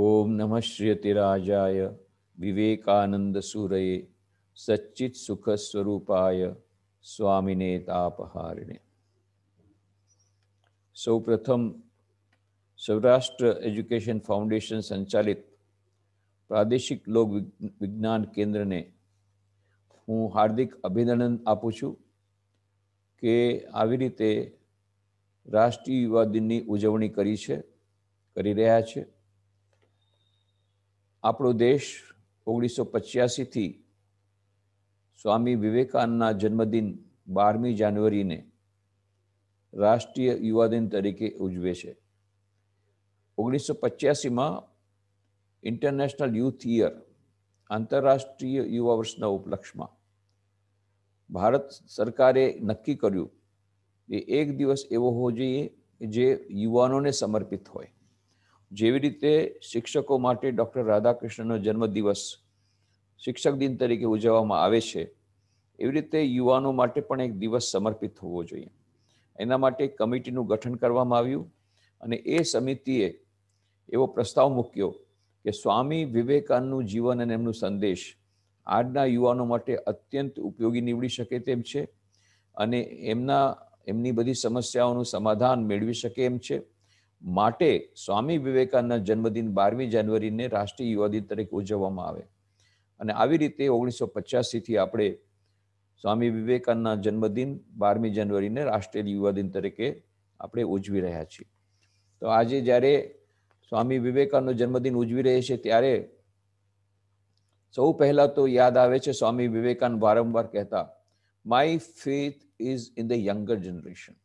ઓમ નમઃ શ્રીયતિરાજાય વિવેકાનંદ સુરયે સચ્ચિત સુખ સ્વરૂપાય સ્વામીને તાપહારિણે સૌ પ્રથમ સૌરાષ્ટ્ર એજ્યુકેશન ફાઉન્ડેશન સંચાલિત પ્રાદેશિક લોક વિજ્ઞાન કેન્દ્રને હું હાર્દિક અભિનંદન આપું છું કે આવી રીતે રાષ્ટ્રીય યુવા દિનની ઉજવણી કરી છે કરી રહ્યા છે આપણો દેશ ઓગણીસો પચ્યાસીથી સ્વામી વિવેકાનંદના જન્મદિન બારમી જાન્યુઆરીને રાષ્ટ્રીય યુવા દિન તરીકે ઉજવે છે ઓગણીસો પચ્યાસીમાં ઇન્ટરનેશનલ યુથ યર આંતરરાષ્ટ્રીય યુવા વર્ષના ઉપલક્ષમાં ભારત સરકારે નક્કી કર્યું કે એક દિવસ એવો હોવો જોઈએ જે યુવાનોને સમર્પિત હોય જેવી રીતે શિક્ષકો માટે ડૉક્ટર રાધાકૃષ્ણનો જન્મદિવસ શિક્ષક દિન તરીકે ઉજવવામાં આવે છે એવી રીતે યુવાનો માટે પણ એક દિવસ સમર્પિત હોવો જોઈએ એના માટે કમિટીનું ગઠન કરવામાં આવ્યું અને એ સમિતિએ એવો પ્રસ્તાવ મૂક્યો કે સ્વામી વિવેકાનંદનું જીવન અને એમનું સંદેશ આજના યુવાનો માટે અત્યંત ઉપયોગી નીવડી શકે તેમ છે અને એમના એમની બધી સમસ્યાઓનું સમાધાન મેળવી શકે એમ છે માટે સ્વામી વિવેકાનંદના જન્મદિન બારમી જાન્યુઆરીને રાષ્ટ્રીય યુવા દિન તરીકે ઉજવવામાં આવે અને આવી રીતે ઓગણીસો પચાસીથી આપણે સ્વામી વિવેકાનંદના જન્મદિન બારમી જાન્યુઆરીને રાષ્ટ્રીય યુવા દિન તરીકે આપણે ઉજવી રહ્યા છીએ તો આજે જ્યારે સ્વામી વિવેકાનંદનો જન્મદિન ઉજવી રહ્યા છે ત્યારે સૌ પહેલાં તો યાદ આવે છે સ્વામી વિવેકાનંદ વારંવાર કહેતા my faith is in the younger generation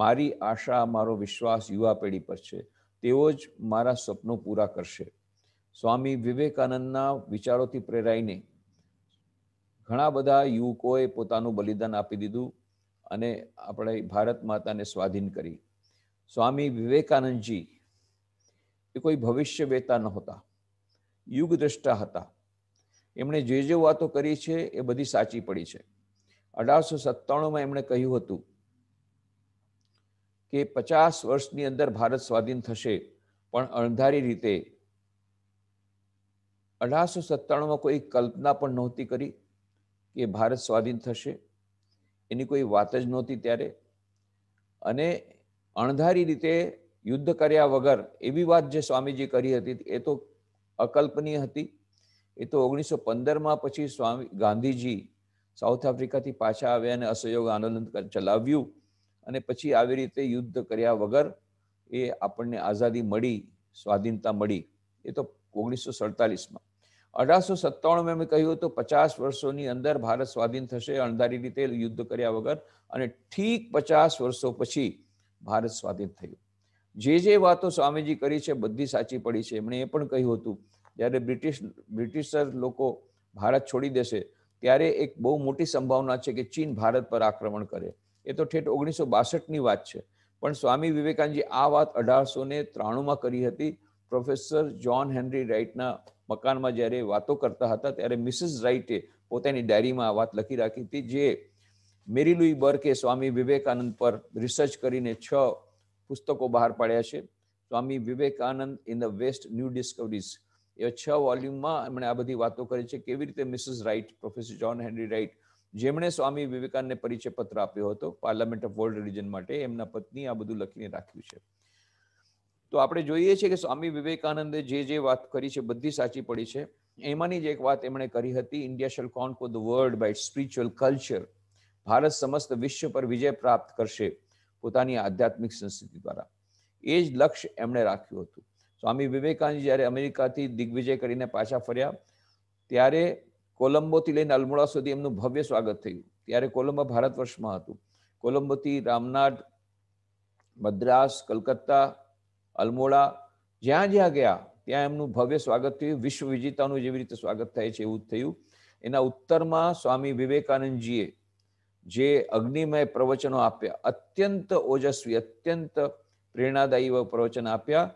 મારી આશા મારો વિશ્વાસ યુવા પેઢી પર છે તેઓ જ મારા સપનો પૂરા કરશે સ્વામી વિવેકાનંદના વિચારોથી પ્રેરાઈને ઘણા બધા યુવકોએ પોતાનું બલિદાન આપી દીધું અને આપણે ભારત માતાને સ્વાધીન કરી સ્વામી વિવેકાનંદજી એ કોઈ ભવિષ્ય વેતા નહોતા યુગદ્રષ્ટા હતા એમણે જે જે વાતો કરી છે એ બધી સાચી પડી છે અઢારસો સત્તાણુંમાં એમણે કહ્યું હતું કે પચાસ વર્ષની અંદર ભારત સ્વાધીન થશે પણ અણધારી રીતે અઢારસો સત્તાણુંમાં કોઈ કલ્પના પણ નહોતી કરી કે ભારત સ્વાધીન થશે એની કોઈ વાત જ નહોતી ત્યારે અને અણધારી રીતે યુદ્ધ કર્યા વગર એવી વાત જે સ્વામીજી કરી હતી એ તો અકલ્પનીય હતી એ તો ઓગણીસો પંદરમાં પછી સ્વામી ગાંધીજી સાઉથ આફ્રિકાથી પાછા આવ્યા અને અસહયોગ આંદોલન ચલાવ્યું અને પછી આવી રીતે યુદ્ધ કર્યા વગર એ આપણને આઝાદી મળી સ્વાધીનતા મળી એ તો ઓગણીસો સડતાલીસમાં અઢારસો સત્તાણું મેં કહ્યું હતું પચાસ વર્ષોની અંદર ભારત સ્વાધીન થશે અણધારી રીતે યુદ્ધ કર્યા વગર અને ઠીક પચાસ વર્ષો પછી ભારત સ્વાધીન થયું જે જે વાતો સ્વામીજી કરી છે બધી સાચી પડી છે એમણે એ પણ કહ્યું હતું જ્યારે બ્રિટિશ બ્રિટિશર લોકો ભારત છોડી દેશે ત્યારે એક બહુ મોટી સંભાવના છે કે ચીન ભારત પર આક્રમણ કરે એ તો ઠેઠ ઓગણીસો બાસઠની વાત છે પણ સ્વામી વિવેકાનંદજી આ વાત અઢારસો ને ત્રાણુંમાં કરી હતી પ્રોફેસર જ્હોન હેનરી રાઇટના મકાનમાં જ્યારે વાતો કરતા હતા ત્યારે મિસિસ રાઇટે પોતાની ડાયરીમાં આ વાત લખી રાખી હતી જે મેરી લુઈ બર્કે સ્વામી વિવેકાનંદ પર રિસર્ચ કરીને છ પુસ્તકો બહાર પાડ્યા છે Swami Vivekananda in the West new discoveries એ છ વોલ્યુમમાં એમણે આ બધી વાતો કરી છે કેવી રીતે Mrs Wright professor John Henry Wright જેમણે સ્વામી વિવેકાનંદને પરિચય પત્ર આપ્યો હતો પાર્લામેન્ટ ઓફ વર્લ્ડ રિલિજન માટે એમના પત્ની આ બધું લખીને રાખ્યું છે તો આપણે જોઈએ છીએ કે સ્વામી વિવેકાનંદે જે જે વાત કરી છે બધી સાચી પડી છે એમાંની જ એક વાત એમણે કરી હતી India shall conquer the world by spiritual culture Bharat સમસ્ત વિશ્વ પર વિજય પ્રાપ્ત કરશે પોતાની આધ્યાત્મિક સંસ્કૃતિ દ્વારા એ જ લક્ષ્ય એમણે રાખ્યું હતું સ્વામી વિવેકાનંદ જ્યારે અમેરિકાથી દિગ્વિજય કરીને પાછા ફર્યા ત્યારે કોલંબોથી લઈને અલમોડા સુધી એમનું ભવ્ય સ્વાગત થયું ત્યારે કોલંબો ભારત વર્ષમાં હતું કોલંબોથી રામનાથ મદ્રાસ કલકત્તા અલમોડા જ્યાં જ્યાં ગયા ત્યાં એમનું ભવ્ય સ્વાગત થયું વિશ્વ વિજેતાનું જેવી રીતે સ્વાગત થાય છે એવું થયું એના ઉત્તરમાં સ્વામી વિવેકાનંદજીએ જે અગ્નિમય પ્રવચનો આપ્યા અત્યંત ઓજસ્વી અત્યંત પ્રેરણાદાયી પ્રવચન આપ્યા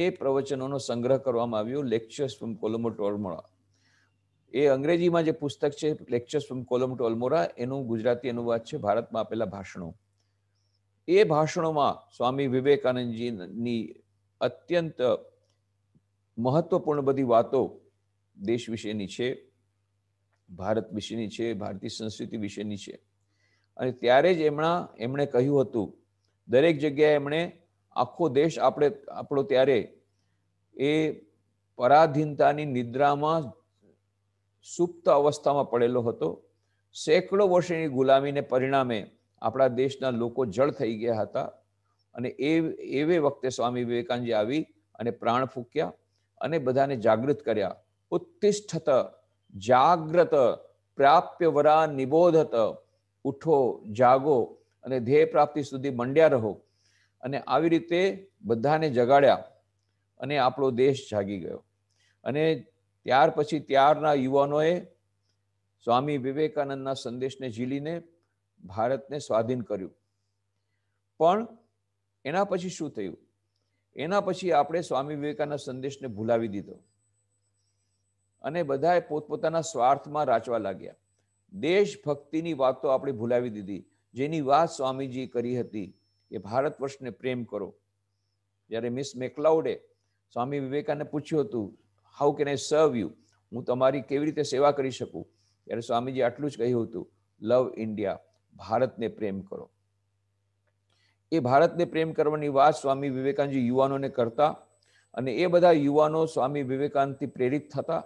એ પ્રવચનોનો સંગ્રહ કરવામાં આવ્યો લેક્ચર્સ ફ્રોમ કોલંબો ટોરમોડા એ અંગ્રેજીમાં જે પુસ્તક છે lectures from Colombo to Almora એનું ગુજરાતી અનુવાદ છે ભારતમાં આપેલા ભાષણો એ ભાષણોમાં સ્વામી વિવેકાનંદજીની અત્યંત મહત્વપૂર્ણ બધી વાતો દેશ વિશેની છે ભારત વિશેની છે ભારતીય સંસ્કૃતિ વિશેની છે અને ત્યારે જ એમણા એમણે કહ્યું હતું દરેક જગ્યાએ એમણે આખો દેશ આપણે આપણો ત્યારે એ પરાધીનતાની નિદ્રામાં સુપ્ત અવસ્થામાં પડેલો હતો સેંકડો વર્ષની ગુલામીને પરિણામે આપણા દેશના લોકો જળ થઈ ગયા હતા અને એ એવે વખતે સ્વામી વિવેકાનંદજી આવી અને પ્રાણ ફૂક્યા અને બધાને જાગૃત કર્યા ઉત્તિષ્ઠત જાગ્રત પ્રાપ્ય વરા નિબોધત ઉઠો જાગો અને ધ્યેય પ્રાપ્તિ સુધી મંડ્યા રહો અને આવી રીતે બધાને જગાડ્યા અને આપણો દેશ જાગી ગયો અને ત્યાર પછી ત્યારના યુવાનોએ સ્વામી વિવેકાનંદના સંદેશને ઝીલીને ભારતને સ્વાધીન કર્યું પણ એના પછી શું થયું એના પછી આપણે સ્વામી વિવેકાનંદ સંદેશને ભૂલાવી દીધો અને બધાએ પોતપોતાના સ્વાર્થમાં રાચવા લાગ્યા દેશભક્તિની વાતો આપણે ભૂલાવી દીધી જેની વાત સ્વામીજી કરી હતી કે ભારત વર્ષને પ્રેમ કરો જ્યારે મિસ મેકલાઉડે સ્વામી વિવેકાનંદ પૂછ્યું હતું હાઉ કેન આઈ સર્વ યુ હું તમારી કેવી રીતે સેવા કરી શકું ત્યારે સ્વામીજી આટલું જ કહ્યું હતું લવ ઇન્ડિયા ભારતને પ્રેમ કરો એ ભારતને પ્રેમ કરવાની વાત સ્વામી વિવેકાનંદજી યુવાનોને કરતા અને એ બધા યુવાનો સ્વામી વિવેકાનંદથી પ્રેરિત થતા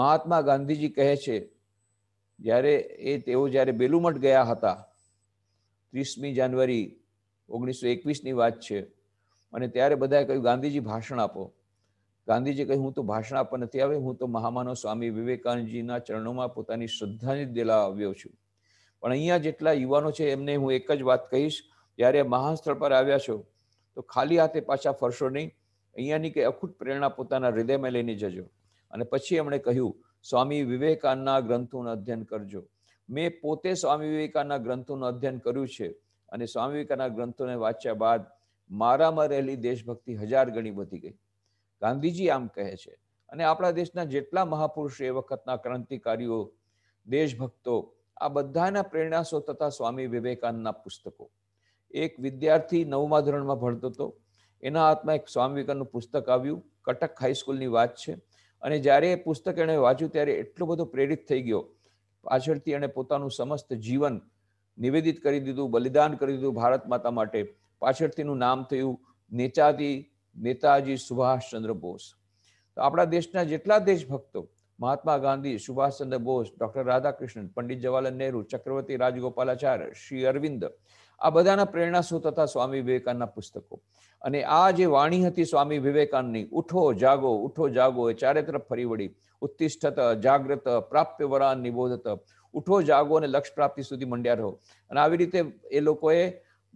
મહાત્મા ગાંધીજી કહે છે જ્યારે એ તેઓ જ્યારે બેલુમઠ ગયા હતા ત્રીસમી જાન્યુઆરી ઓગણીસો એકવીસની વાત છે અને ત્યારે બધાએ કહ્યું ગાંધીજી ભાષણ આપો ગાંધીજી કહ્યું હું તો ભાષણ આપવા નથી આવ્યો હું તો મહામાનવ સ્વામી વિવેકાનંદજીના ચરણોમાં પોતાની શ્રદ્ધાંજલિ દેલા આવ્યો છું પણ અહીંયા જેટલા યુવાનો છે એમને હું એક જ વાત કહીશ જ્યારે મહાન સ્થળ પર આવ્યા છો તો ખાલી હાથે પાછા ફરશો નહીં અહીંયાની કંઈ અખૂટ પ્રેરણા પોતાના હૃદયમાં લઈને જજો અને પછી એમણે કહ્યું સ્વામી વિવેકાનંદના ગ્રંથોનું અધ્યયન કરજો મેં પોતે સ્વામી વિવેકાનના ગ્રંથોનું અધ્યયન કર્યું છે અને સ્વામી વિવેકાના ગ્રંથોને વાંચ્યા બાદ મારામાં રહેલી દેશભક્તિ હજાર ગણી વધી ગઈ ગાંધીજી આમ કહે છે અને આપણા દેશના જેટલા મહાપુરુષ એ વખતના ક્રાંતિકારીઓ દેશભક્તો આ બધાના પ્રેરણાસો તથા સ્વામી વિવેકાનંદના પુસ્તકો એક વિદ્યાર્થી નવમા ધોરણમાં ભણતો હતો એના હાથમાં એક સ્વામી વિવેકાનંદનું પુસ્તક આવ્યું કટક હાઈસ્કૂલની વાત છે અને જ્યારે એ પુસ્તક એણે વાંચ્યું ત્યારે એટલો બધો પ્રેરિત થઈ ગયો પાછળથી એણે પોતાનું સમસ્ત જીવન નિવેદિત કરી દીધું બલિદાન કરી દીધું ભારત માતા માટે પાછળથીનું નામ થયું નેચાતી નેતાજી સુભાષચંદ્ર બોઝ તો આપણા દેશના જેટલા દેશભક્તો મહાત્મા ગાંધી સુભાષચંદ્ર બોઝ ડૉક્ટર રાધાકૃષ્ણન પંડિત જવાહરલાલ નહેરુ ચક્રવર્તી રાજગોપાલાચાર્ય શ્રી અરવિંદ આ બધાના પ્રેરણાસ્ત્રોત હતા સ્વામી વિવેકાનંદના પુસ્તકો અને આ જે વાણી હતી સ્વામી વિવેકાનંદની ઉઠો જાગો ઉઠો જાગો એ ચારે તરફ ફરી વળી ઉત્તિષ્ઠત જાગ્રત પ્રાપ્ય વરાન નિબોધત ઉઠો જાગો અને લક્ષ્ય પ્રાપ્તિ સુધી મંડ્યા રહો અને આવી રીતે એ લોકોએ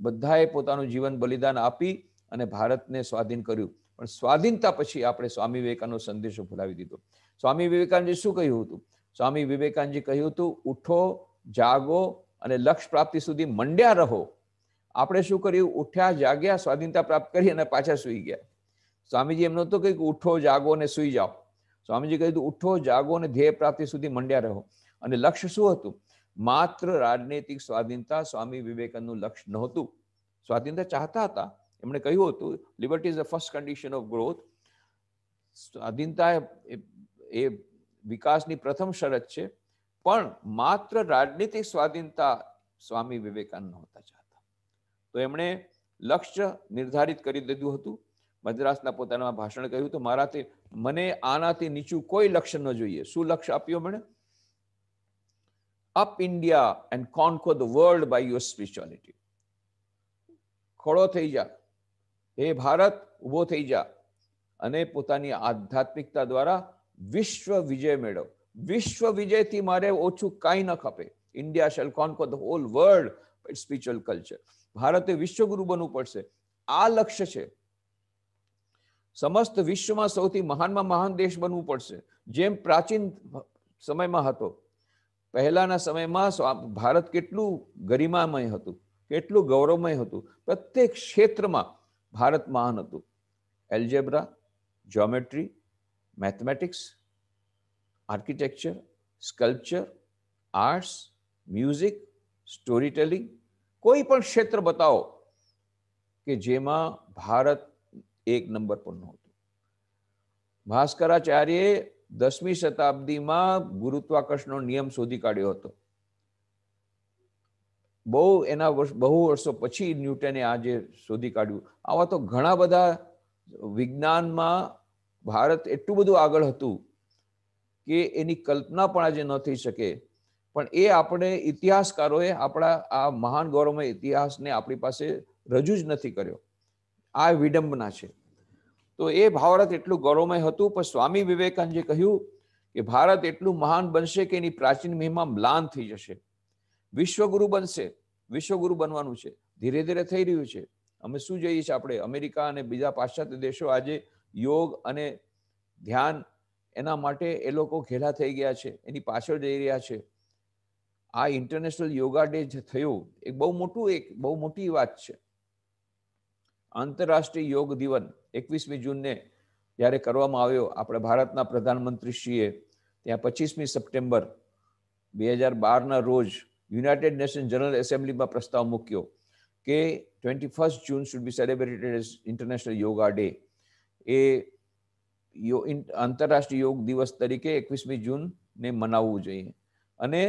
બધાએ પોતાનું જીવન બલિદાન આપી અને ભારતને સ્વાધીન કર્યું પણ સ્વાધીનતા પછી આપણે સ્વામી વિવેકાનંદ સંદેશો ભૂલાવી દીધો સ્વામી વિવેકાનંદજી શું કહ્યું હતું સ્વામી વિવેકાનંદજી કહ્યું હતું ઉઠો જાગો અને લક્ષ્ય પ્રાપ્તિ સુધી મંડ્યા રહો આપણે શું કર્યું ઉઠ્યા જાગ્યા સ્વાધીનતા પ્રાપ્ત કરી અને પાછા સૂઈ ગયા સ્વામીજી એમ નહોતું કહ્યું ઉઠો જાગો અને સૂઈ જાઓ સ્વામીજી કહ્યું ઉઠો જાગો અને ધ્યેય પ્રાપ્તિ સુધી મંડ્યા રહો અને લક્ષ્ય શું હતું માત્ર રાજનૈતિક સ્વાધીનતા સ્વામી વિવેકાનંદનું લક્ષ્ય નહોતું સ્વાધીનતા ચાહતા હતા એમણે કહ્યું હતું liberty is the first condition of growth સ્વાધીનતા એ વિકાસની પ્રથમ શરત છે પણ માત્ર રાજનીતિક સ્વાધીનતા સ્વામી વિવેકાનંદ નહોતા ચાહતા તો એમણે લક્ષ્ય નિર્ધારિત કરી દીધું હતું મદ્રાસના પોતાના ભાષણ કહ્યું હતું મારાથી મને આનાથી નીચું કોઈ લક્ષ્ય ન જોઈએ શું લક્ષ્ય આપ્યું મને up India and conquer the world by your spirituality ખોડો થઈ જા હે ભારત ઊભો થઈ જા અને પોતાની આધ્યાત્મિકતા દ્વારા વિશ્વ વિજય મેળવ વિશ્વ વિજયથી મારે ઓછું કાંઈ ન ખપે India shall conquer the whole world spiritual culture ભારતે વિશ્વગુરુ બનવું પડશે આ લક્ષ્ય છે સમસ્ત વિશ્વમાં સૌથી મહાનમાં મહાન દેશ બનવું પડશે જેમ પ્રાચીન સમયમાં હતો પહેલાના સમયમાં ભારત કેટલું ગરિમામય હતું કેટલું ગૌરવમય હતું પ્રત્યેક ક્ષેત્રમાં ભારત મહાન હતું algebra geometry mathematics architecture sculpture arts music story telling કોઈ પણ ક્ષેત્ર બતાવો કે જેમાં ભારત એક નંબર પર નહોતું ભાસ્કરાચાર્યે દસમી શતાબ્દીમાં ગુરુત્વાકર્ષણનો નિયમ શોધી કાઢ્યો હતો બહુ એના વર્ષ બહુ વર્ષો પછી ન્યૂટને આજે શોધી કાઢ્યું આવા તો ઘણા બધા વિજ્ઞાનમાં ભારત એટલું બધું આગળ હતું કે એની કલ્પના પણ આજે ન થઈ શકે પણ એ આપણે ઇતિહાસકારોએ આપણા આ મહાન ગૌરવમય ઇતિહાસને આપણી પાસે રજૂ જ નથી કર્યો આ વિડંબના છે તો એ ભારત એટલું ગૌરવમય હતું પણ સ્વામી વિવેકાનંદે કહ્યું કે ભારત એટલું મહાન બનશે કે એની પ્રાચીન મહિમા મ્લાન થઈ જશે વિશ્વગુરુ બનશે વિશ્વગુરુ બનવાનું છે ધીરે ધીરે થઈ રહ્યું છે અમે શું જઈએ છીએ આપણે અમેરિકા અને બીજા પાશ્ચાત્ય દેશો આજે યોગ અને ધ્યાન એના માટે એ લોકો ઘેલા થઈ ગયા છે એની પાછળ જઈ રહ્યા છે આ ઇન્ટરનેશનલ યોગા ડે જે થયો એ બહુ મોટું એક બહુ મોટી વાત છે આંતરરાષ્ટ્રીય યોગ દિવન એકવીસમી જૂનને જ્યારે કરવામાં આવ્યો આપણે ભારતના પ્રધાનમંત્રીશ્રીએ ત્યાં પચીસમી સપ્ટેમ્બર બે હજાર બારના રોજ યુનાઇટેડ નેશન જનરલ એસેમ્બલીમાં પ્રસ્તાવ મૂક્યો કે twenty first June should be celebrated as international yoga day એ આંતરરાષ્ટ્રીય યોગ દિવસ તરીકે એકવીસમી જૂનને મનાવવું જોઈએ અને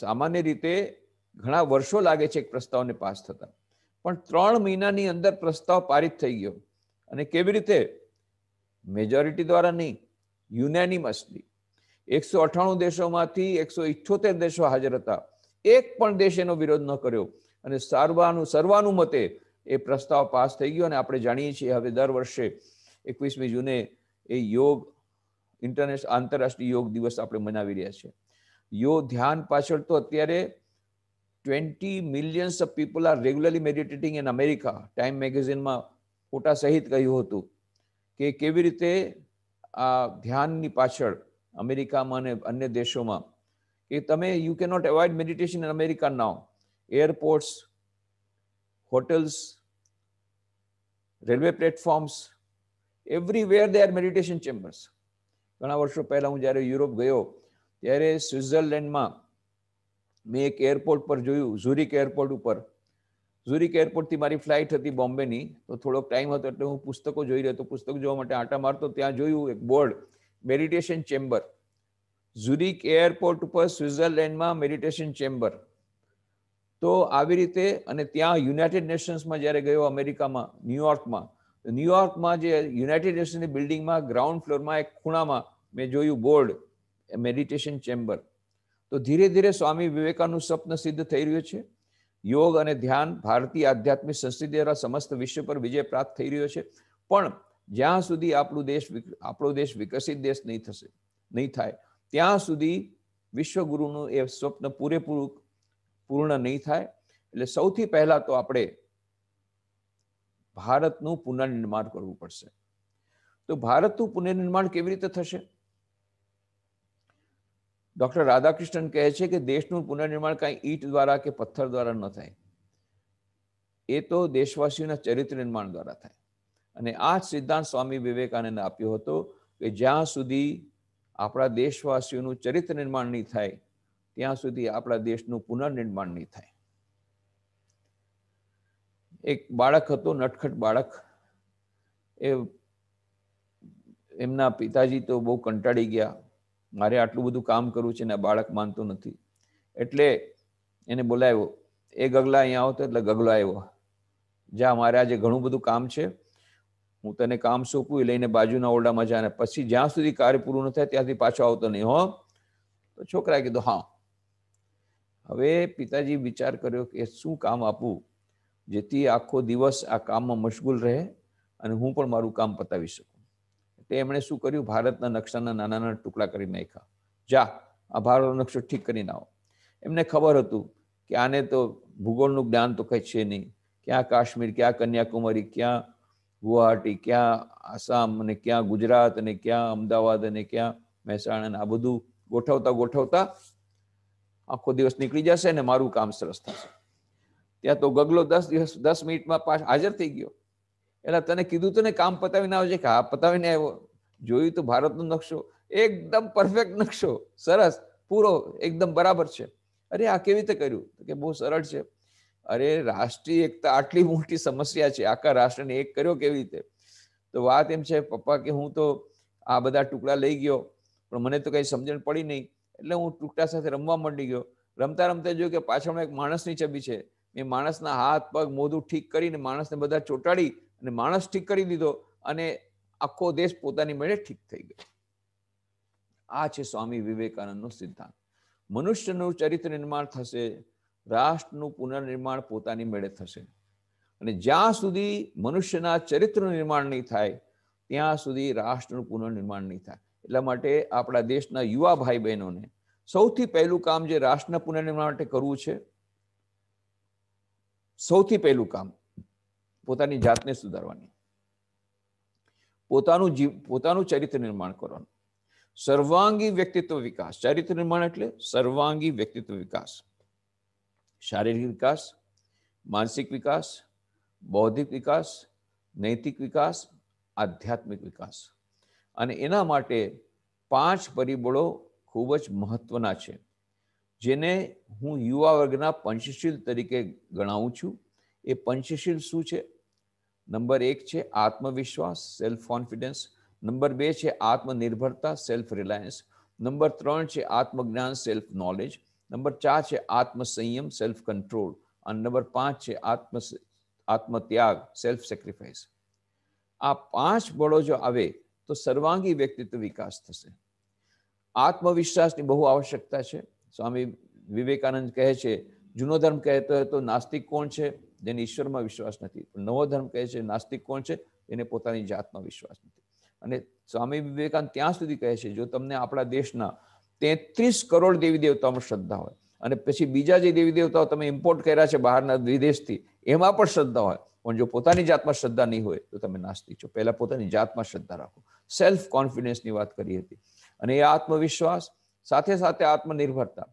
સામાન્ય રીતે ઘણા વર્ષો લાગે છે એક પ્રસ્તાવને પાસ થતા પણ ત્રણ મહિનાની અંદર પ્રસ્તાવ પારિત થઈ ગયો અને કેવી રીતે મેજોરિટી દ્વારા નહીં યુનાનિમસલી એકસો અઠાણું દેશોમાંથી એકસો ઇઠ્યોતેર દેશો હાજર હતા એક પણ દેશ એનો વિરોધ ન કર્યો અને સર્વાનું મતે એ પ્રસ્તાવ પાસ થઈ ગયો અને આપણે જાણીએ છીએ હવે દર વર્ષે એકવીસમી જૂને એ યોગ ઇન્ટરનેશનલ આંતરરાષ્ટ્રીય યોગ દિવસ આપણે મનાવી રહ્યા છીએ યોગ ધ્યાન પાછળ તો અત્યારે twenty millions of people are regularly meditating in America Time મેગેઝિનમાં ફોટા સહિત કહ્યું હતું કે કેવી રીતે આ ધ્યાનની પાછળ અમેરિકામાં અને અન્ય દેશોમાં કે તમે you can not avoid meditation in America now airports hotels railway platforms everywhere they are meditation chambers ઘણા વર્ષો પહેલાં હું જ્યારે યુરોપ ગયો ત્યારે સ્વિટ્ઝરલેન્ડમાં મેં એક એરપોર્ટ પર જોયું ઝુરિક એરપોર્ટ ઉપર ઝુરિક એરપોર્ટથી મારી ફ્લાઇટ હતી બોમ્બેની તો થોડોક ટાઈમ હતો એટલે હું પુસ્તકો જોઈ રહ્યો તો પુસ્તક જોવા માટે આંટા મારતો ત્યાં જોયું એક board meditation chamber Zurich airport ઉપર સ્વિટ્ઝરલેન્ડમાં મેડિટેશન ચેમ્બર તો આવી રીતે અને ત્યાં યુનાઇટેડ નેશન્સમાં જ્યારે ગયો અમેરિકામાં ન્યુયોર્કમાં ન્યુયોર્કમાં જે યુનાઇટેડ નેશન્સની બિલ્ડિંગમાં ગ્રાઉન્ડ ફ્લોરમાં એક ખૂણામાં મેં જોયું બોર્ડ મેડિટેશન ચેમ્બર તો ધીરે ધીરે સ્વામી વિવેકાનું સ્વપ્ન સિદ્ધ થઈ રહ્યું છે યોગ અને ધ્યાન ભારતીય આધ્યાત્મિક સંસ્કૃતિ દ્વારા સમસ્ત વિશ્વ પર વિજય પ્રાપ્ત થઈ રહ્યો છે પણ જ્યાં સુધી આપણું દેશ આપણો દેશ વિકસિત દેશ નહીં થશે નહીં થાય ત્યાં સુધી વિશ્વગુરુનું એ સ્વપ્ન પૂરેપૂરું પૂર્ણ નહીં થાય એટલે સૌથી પહેલા તો આપણે ભારતનું પુનર્નિર્માણ કરવું પડશે તો ભારતનું પુનર્નિર્માણ કેવી રીતે થશે ડોક્ટર રાધાકૃષ્ણન કહે છે કે દેશનું પુનર્નિર્માણ કાંઈ ઈટ દ્વારા કે પથ્થર દ્વારા ન થાય એ તો દેશવાસીઓના ચરિત્ર નિર્માણ દ્વારા થાય અને આ સિદ્ધાંત સ્વામી વિવેકાનંદ આપ્યો હતો કે જ્યાં સુધી આપણા દેશવાસીઓનું ચરિત્ર નિર્માણ નહીં થાય ત્યાં સુધી આપણા દેશનું પુનર્નિર્માણ નહીં થાય એક બાળક હતો નટખટ બાળક એ એમના પિતાજી તો બહુ કંટાળી ગયા મારે આટલું બધું કામ કરવું છે ને આ બાળક માનતો નથી એટલે એને બોલાવ્યો એ ગગલા અહીંયા આવતો એટલે ગગલો આવ્યો જ્યાં મારે આજે ઘણું બધું કામ છે હું તને કામ સોંપું લઈને બાજુના ઓરડામાં જાને પછી જ્યાં સુધી કાર્ય પૂરું ન થાય ત્યાંથી પાછો આવતો નહીં હો તો છોકરાએ કીધું હા હવે પિતાજી વિચાર કર્યો કે શું કામ આપવું જેથી આખો દિવસ આ કામમાં મશગુલ રહે અને હું પણ મારું કામ પતાવી શકું એટલે એમણે શું કર્યું ભારતના નકશાના નાના નાના ટુકડા કરી નાખ્યા જા આ ભારતનો નકશો ઠીક કરી આવો એમને ખબર હતું કે આને તો ભૂગોળનું જ્ઞાન તો કંઈ છે નહીં ક્યાં કાશ્મીર ક્યાં કન્યાકુમારી ક્યાં ગુવાહાટી ક્યાં આસામ અને ક્યાં ગુજરાત અને ક્યાં અમદાવાદ અને ક્યાં મહેસાણા આ બધું ગોઠવતા ગોઠવતા આખો દિવસ નીકળી જશે અને મારું કામ સરસ થશે ત્યાં તો ગગલો દસ દિવસ દસ મિનિટમાં પાછ હાજર થઈ ગયો એટલે તને કીધું તને કામ પતાવીને આવજે કે હા પતાવીને આવ્યો જોયું તો ભારતનો નકશો એકદમ પરફેક્ટ નકશો સરસ પૂરો એકદમ બરાબર છે અરે આ કેવી રીતે કર્યું કે બહુ સરળ છે અરે રાષ્ટ્રીય એકતા આટલી મોટી સમસ્યા છે આખા રાષ્ટ્રને એક કર્યો કેવી રીતે તો વાત એમ છે પપ્પા કે હું તો આ બધા ટુકડા લઈ ગયો પણ મને તો કંઈ સમજણ પડી નહીં એટલે હું ટુકડા સાથે રમવા માંડી ગયો રમતા રમતા જોયું કે પાછળમાં એક માણસની છબી છે મેં માણસના હાથ પગ મોઢું ઠીક કરીને માણસને બધા ચોંટાડી અને માણસ ઠીક કરી દીધો અને આખો દેશ પોતાની મેળે ઠીક થઈ ગયો આ છે સ્વામી વિવેકાનંદનો સિદ્ધાંત મનુષ્યનું ચરિત્ર નિર્માણ થશે રાષ્ટ્રનું પુનર્નિર્માણ પોતાની મેળે થશે અને જ્યાં સુધી મનુષ્યના ચરિત્ર નિર્માણ નહીં થાય ત્યાં સુધી રાષ્ટ્રનું પુનર્નિર્માણ નહીં થાય એટલા માટે આપણા દેશના યુવા ભાઈ બહેનોને સૌથી પહેલું કામ જે રાષ્ટ્રના પુનર્નિર્માણ માટે કરવું છે સૌથી પહેલું કામ પોતાની જાતને સુધારવાની પોતાનું જીવ પોતાનું ચરિત્ર નિર્માણ કરવાનું સર્વાંગી વ્યક્તિત્વ વિકાસ ચરિત્ર નિર્માણ એટલે સર્વાંગી વ્યક્તિત્વ વિકાસ શારીરિક વિકાસ માનસિક વિકાસ બૌદ્ધિક વિકાસ નૈતિક વિકાસ આધ્યાત્મિક વિકાસ અને એના માટે પાંચ પરિબળો ખૂબ જ મહત્વના છે જેને હું યુવા વર્ગના પંચશીલ તરીકે ગણાવું છું એ પંચશીલ શું છે નંબર એક છે આત્મવિશ્વાસ સેલ્ફ કોન્ફિડન્સ નંબર બે છે આત્મનિર્ભરતા સેલ્ફ રિલાયન્સ નંબર ત્રણ છે આત્મજ્ઞાન સેલ્ફ નોલેજ નંબર ચાર છે આત્મસંયમ સેલ્ફ કંટ્રોલ અને નંબર પાંચ છે આત્મ આત્મત્યાગ સેલ્ફ સેક્રિફાઈસ આ પાંચ બળો જો આવે તો સર્વાંગી વ્યક્તિત્વ વિકાસ થશે આત્મવિશ્વાસની બહુ આવશ્યકતા છે સ્વામી વિવેકાનંદ કહે છે જૂનો ધર્મ કહેતો હોય તો નાસ્તિક કોણ છે જેને ઈશ્વરમાં વિશ્વાસ નથી નવો ધર્મ કહે છે નાસ્તિક કોણ છે એને પોતાની જાતમાં વિશ્વાસ નથી અને સ્વામી વિવેકાનંદ ત્યાં સુધી કહે છે જો તમને આપણા દેશના તેત્રીસ કરોડ દેવી દેવતાઓમાં શ્રદ્ધા હોય અને પછી બીજા જે દેવી દેવતાઓ તમે ઇમ્પોર્ટ કર્યા છે બહારના વિદેશથી એમાં પણ શ્રદ્ધા હોય પણ જો પોતાની જાતમાં શ્રદ્ધા નહીં હોય તો તમે નાસ્તિક છો પહેલા પોતાની જાતમાં શ્રદ્ધા રાખો સેલ્ફ કોન્ફિડન્સની વાત કરી હતી અને એ આત્મવિશ્વાસ સાથે સાથે આત્મનિર્ભરતા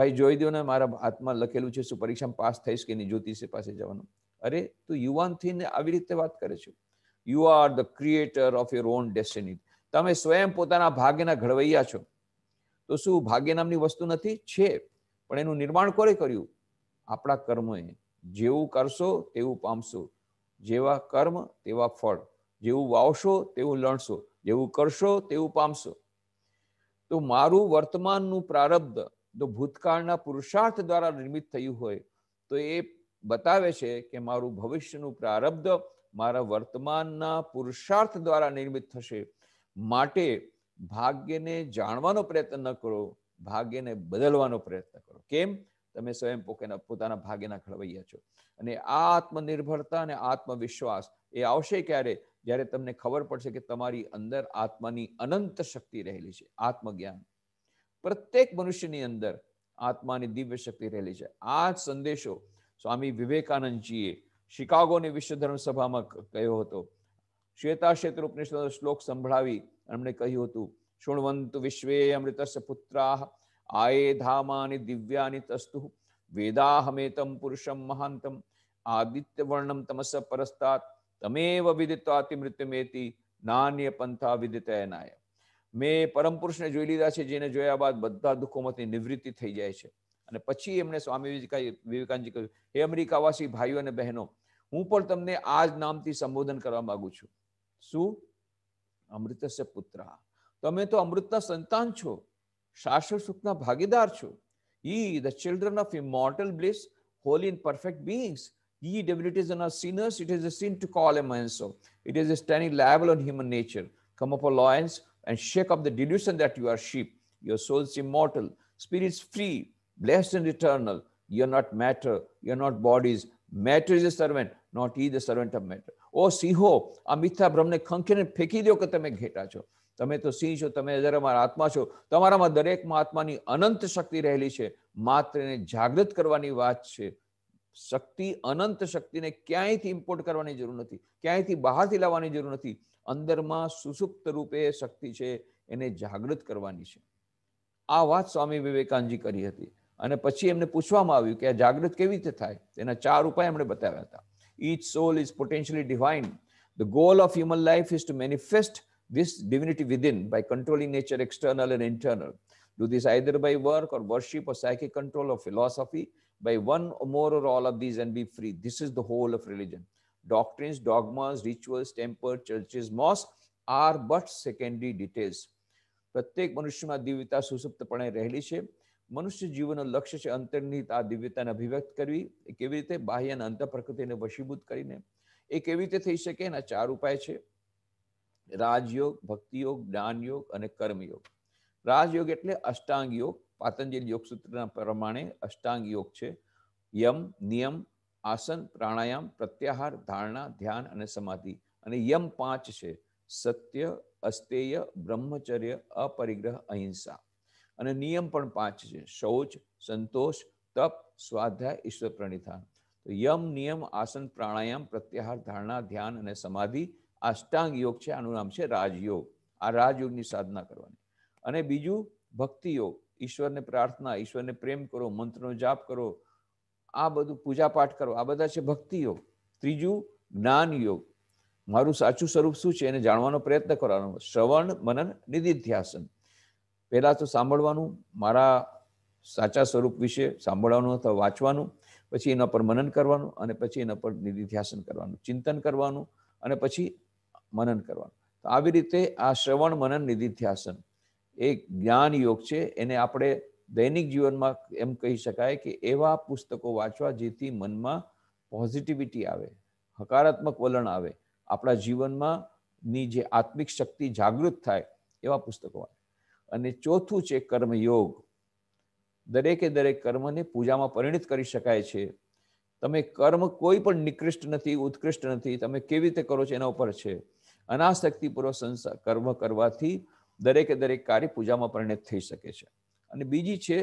ભાઈ જોઈ દો ને મારા હાથમાં લખેલું છે શું પરીક્ષા પાસ થઈશ કે નહીં જ્યોતિષ પાસે જવાનું અરે તું યુવાન થઈને આવી રીતે વાત કરે છે you are the creator of your own destiny તમે સ્વયં પોતાના ભાગ્યના ઘડવૈયા છો તો શું ભાગ્ય નામની વસ્તુ નથી છે પણ એનું નિર્માણ કોરે કર્યું આપણા કર્મએ જેવું કરશો તેવું પામશો જેવા કર્મ તેવા ફળ જેવું વાવશો તેવું લણશો જેવું કરશો તેવું પામશો તો મારું વર્તમાનનું પ્રારબ્ધ જો ભૂતકાળના પુરુષાર્થ દ્વારા નિર્મિત થયું હોય તો એ બતાવે છે કે મારું ભવિષ્યનું પ્રારબ્ધ મારા વર્તમાનના પુરુષાર્થ દ્વારા નિર્મિત થશે માટે ભાગ્યને જાણવાનો પ્રયત્ન ન કરો ભાગ્યને બદલવાનો પ્રયત્ન કરો કેમ તમે સ્વયં પોતાના ભાગ્યના ઘડવૈયા છો અને આ આત્મનિર્ભરતા અને આત્મવિશ્વાસ એ આવશે ક્યારે જ્યારે તમને ખબર પડશે કે તમારી અંદર આત્માની અનંત શક્તિ રહેલી છે આત્મજ્ઞાન પ્રત્યેક મનુષ્યની અંદર આત્માની દિવ્ય શક્તિ રહેલી છે આ સંદેશો સ્વામી વિવેકાનંદજીએ શિકાગોની વિશ્વ સભામાં કહ્યો હતો શ્વેતાક્ષેત્ર ઉપનિષદ શ્લોક સંભળાવી એમણે કહ્યું હતું શૃણવંતુ વિશ્વે અમૃતસ્ય પુત્રા આયે ધામાની દિવ્યાની તસ્તુ વેદાહમેતમ પુરુષમ મહાંતમ આદિત્યવર્ણમ તમસ પરસ્તાત તમેવ વિદિત્વાતિ મૃત્યુમેતિ નાન્ય પંથા વિદિતયનાય મેં પરમ પુરુષને જોઈ લીધા છે જેને જોયા બાદ બધા દુઃખોમાંથી નિવૃત્તિ થઈ જાય છે અને પછી એમણે સ્વામી વિવેકાનંદજી કહ્યું હે અમેરિકાવાસી ભાઈઓ અને બહેનો હું પણ તમને આ જ નામથી સંબોધન કરવા માંગુ છું શું અમૃતસ્ય પુત્ર તમે તો અમૃતના સંતાન છો શાશ્વત સુખના ભાગીદાર છો ye the children of immortal bliss holy and perfect beings ye devotees and are sinners it is a sin to call a man so it is a standing liable on human nature come up alliance and shake up the delusion that you are sheep your soul is immortal spirit is free blessed and eternal you are not matter you are not bodies matter is a servant not he the servant of matter ઓ સિંહો આ મિથ્યા ભ્રમને ખંખીને ફેંકી દો કે તમે ઘેટા છો તમે તો સિંહ છો તમે જરા મારા આત્મા છો તમારામાં દરેક મહાત્માની અનંત શક્તિ રહેલી છે માત્ર એને જાગૃત કરવાની વાત છે શક્તિ અનંત શક્તિને ક્યાંયથી ઇમ્પોર્ટ કરવાની જરૂર નથી ક્યાંયથી બહારથી લાવવાની જરૂર નથી અંદરમાં સુસુપ્ત રૂપે શક્તિ છે એને જાગૃત કરવાની છે આ વાત સ્વામી વિવેકાનંદજી કરી હતી અને પછી એમને પૂછવામાં આવ્યું કે આ જાગૃત કેવી રીતે થાય તેના ચાર ઉપાય એમણે બતાવ્યા હતા Each soul is potentially divine. The goal of human life is to manifest this divinity within by controlling nature external and internal. Do this either by work or worship or psychic control or philosophy, by one or more or all of these and be free. This is the whole of religion. Doctrines, dogmas, rituals, temples, churches, mosques are but secondary details. પ્રત્યેક મનુષ્યમાં દિવ્યતા સુસુપ્તપણે રહેલી છે મનુષ્ય જીવનનો લક્ષ્ય છે અંતર્નિહિત આ દિવ્યતાને અભિવ્યક્ત કરવી એ કેવી રીતે બાહ્ય અને અંત પ્રકૃતિને વશીભૂત કરીને એ કેવી રીતે થઈ શકે એના ચાર ઉપાય છે રાજયોગ ભક્તિયોગ જ્ઞાનયોગ અને કર્મયોગ રાજયોગ એટલે અષ્ટાંગ યોગ પાતંજલ યોગ સૂત્રના પ્રમાણે અષ્ટાંગ યોગ છે યમ નિયમ આસન પ્રાણાયામ પ્રત્યાહાર ધારણા ધ્યાન અને સમાધિ અને યમ પાંચ છે સત્ય અસ્તેય બ્રહ્મચર્ય અપરિગ્રહ અહિંસા અને નિયમ પણ પાંચ છે શૌચ સંતોષ તપ સ્વાધ્યાય ઈશ્વર પ્રણિધાન તો યમ નિયમ આસન પ્રાણાયામ પ્રત્યાહાર ધારણા ધ્યાન અને સમાધિ અષ્ટાંગ યોગ છે આનું નામ છે રાજયોગ આ રાજયોગની સાધના કરવાની અને બીજું ભક્તિ યોગ ઈશ્વરને પ્રાર્થના ઈશ્વરને પ્રેમ કરો મંત્રનો જાપ કરો આ બધું પૂજાપાઠ કરો આ બધા છે ભક્તિ યોગ ત્રીજું જ્ઞાન યોગ મારું સાચું સ્વરૂપ શું છે એને જાણવાનો પ્રયત્ન કરવાનો શ્રવણ મનન નિધિધ્યાસન પહેલાં તો સાંભળવાનું મારા સાચા સ્વરૂપ વિશે સાંભળવાનું અથવા વાંચવાનું પછી એના પર મનન કરવાનું અને પછી એના પર નિધિધ્યાસન કરવાનું ચિંતન કરવાનું અને પછી મનન કરવાનું તો આવી રીતે આ શ્રવણ મનન નિધિધ્યાસન એ જ્ઞાન યોગ છે એને આપણે દૈનિક જીવનમાં એમ કહી શકાય કે એવા પુસ્તકો વાંચવા જેથી મનમાં પોઝિટિવિટી આવે હકારાત્મક વલણ આવે આપણા જીવનમાં ની જે આત્મિક શક્તિ જાગૃત થાય એવા પુસ્તકો વાંચવા અને ચોથું છે કર્મયોગ દરેકે દરેક કર્મને પૂજામાં પરિણિત કરી શકાય છે તમે કર્મ કોઈ પણ નિકૃષ્ટ નથી ઉત્કૃષ્ટ નથી તમે કેવી રીતે કરો છો એના ઉપર છે અનાશક્તિપૂર્વક સંસાર કર્મ કરવાથી દરેકે દરેક કાર્ય પૂજામાં પરિણિત થઈ શકે છે અને બીજી છે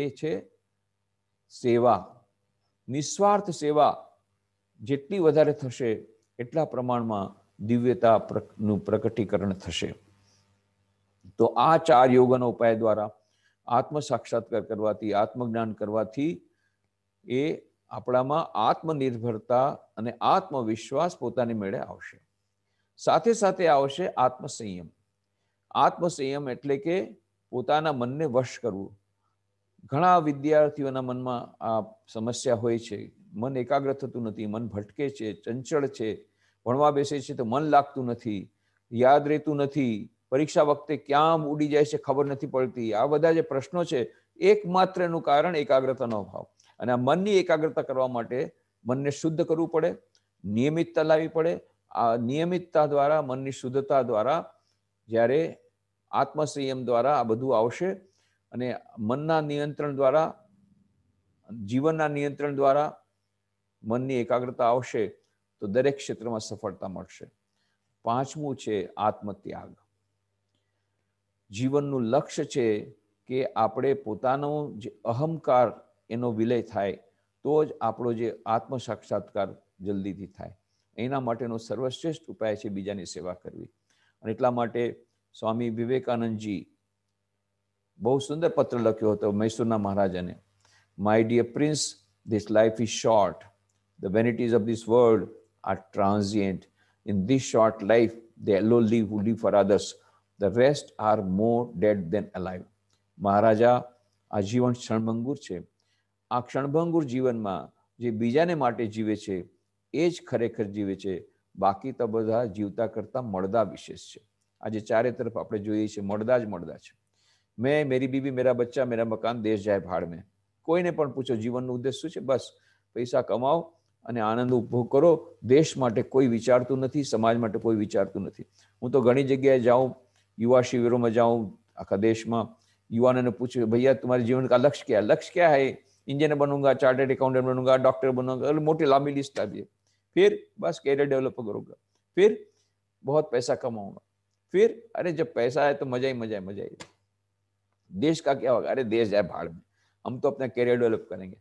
એ છે સેવા નિસ્વાર્થ સેવા જેટલી વધારે થશે એટલા પ્રમાણમાં દિવ્યતાનું પ્રકટીકરણ થશે તો આ ચાર યોગના ઉપાય દ્વારા આત્મ સાક્ષાત્કાર કરવાથી આત્મજ્ઞાન કરવાથી એ આપણામાં આત્મનિર્ભરતા અને આત્મવિશ્વાસ પોતાની મેળે આવશે સાથે સાથે આવશે આત્મસંયમ આત્મસંયમ એટલે કે પોતાના મનને વશ કરવું ઘણા વિદ્યાર્થીઓના મનમાં આ સમસ્યા હોય છે મન એકાગ્ર થતું નથી મન ભટકે છે ચંચળ છે ભણવા બેસે છે તો મન લાગતું નથી યાદ રહેતું નથી પરીક્ષા વખતે ક્યાં ઉડી જાય છે ખબર નથી પડતી આ બધા જે પ્રશ્નો છે એકમાત્ર એનું કારણ એકાગ્રતાનો અભાવ અને આ મનની એકાગ્રતા કરવા માટે મનને શુદ્ધ કરવું પડે નિયમિતતા લાવવી પડે આ નિયમિતતા દ્વારા મનની શુદ્ધતા દ્વારા જ્યારે આત્મસંયમ દ્વારા આ બધું આવશે અને મનના નિયંત્રણ દ્વારા જીવનના નિયંત્રણ દ્વારા મનની એકાગ્રતા આવશે તો દરેક ક્ષેત્રમાં સફળતા મળશે પાંચમું છે આત્મત્યાગ જીવનનું લક્ષ્ય છે કે આપણે પોતાનો જે અહંકાર એનો વિલય થાય તો જ આપણો જે આત્મ સાક્ષાત્કાર જલ્દીથી થાય એના માટેનો સર્વશ્રેષ્ઠ ઉપાય છે બીજાની સેવા કરવી અને એટલા માટે સ્વામી વિવેકાનંદજી બહુ સુંદર પત્ર લખ્યો હતો મૈસૂરના મહારાજાને my dear prince this life is short the vanities of this world are transient in this short life they alone live who live for others the rest are more dead than alive. Maharaja આ જીવન ક્ષણભંગુર છે આ ક્ષણભંગુર જીવનમાં જે બીજાને માટે જીવે છે એ જ ખરેખર જીવે છે બાકી તો બધા જીવતા કરતાં મળદા વિશેષ છે આજે ચારે તરફ આપણે જોઈએ છીએ મળદા જ મળદા છે મેં મેરી બીબી મેરા બચ્ચા મેરા મકાન દેશ જાય ભાડ મેં કોઈને પણ પૂછો જીવનનો ઉદ્દેશ શું છે બસ પૈસા કમાવો અને આનંદ ઉપભોગ કરો દેશ માટે કોઈ વિચારતું નથી સમાજ માટે કોઈ વિચારતું નથી હું તો ઘણી જગ્યાએ જાઉં युवा शिविरों में जाऊं देश में युवा ने पूछे भैया तुम्हारे जीवन का लक्ष्य क्या है लक्ष्य क्या है इंजीनियर बनूंगा चार्टेड अकाउंटेंट बनूंगा डॉक्टर बनूंगा मोटी लंबी लिस्ट आ है फिर बस कैरियर डेवलप करूंगा फिर बहुत पैसा कमाऊंगा फिर अरे जब पैसा है तो मजा ही मजा है मजा ही देश का क्या होगा अरे देश जाए भाड़ में हम तो अपना कैरियर डेवलप करेंगे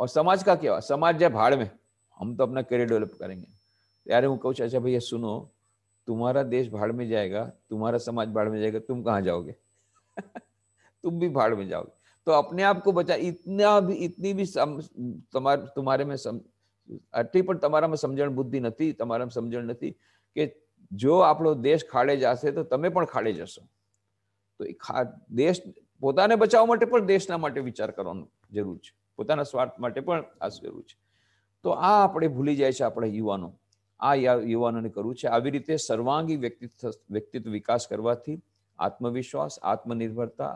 और समाज का क्या होगा समाज जाए भाड़ में हम तो अपना कैरियर डेवलप करेंगे यार वो કહું अच्छा भैया सुनो तुम्हारा દેશ ભાડ में જાયગા तुम्हारा સમાજ ભાડ में जाएगा तुम કહા જાઓગે तुम भी भाड़ में जाओगे तो अपने आप को बचा इतना भी इतनी भी તમાર તમારે મેં આટલી પણ તમારામાં સમજણ બુદ્ધિ નથી તમારામાં સમજણ નથી કે જો આપણો દેશ ખાડે જશે તો તમે પણ ખાડે જશો તો એ દેશ પોતાને બચાવવા માટે પણ દેશના માટે વિચાર કરવાનો જરૂર છે પોતાના સ્વાર્થ માટે પણ આ જરૂર છે તો આ આપણે ભૂલી જાય છે આપણા યુવાનો આ યુવાનોને કરવું છે આવી રીતે સર્વાંગી વ્યક્તિત્વ વ્યક્તિત્વ વિકાસ કરવાથી આત્મવિશ્વાસ આત્મનિર્ભરતા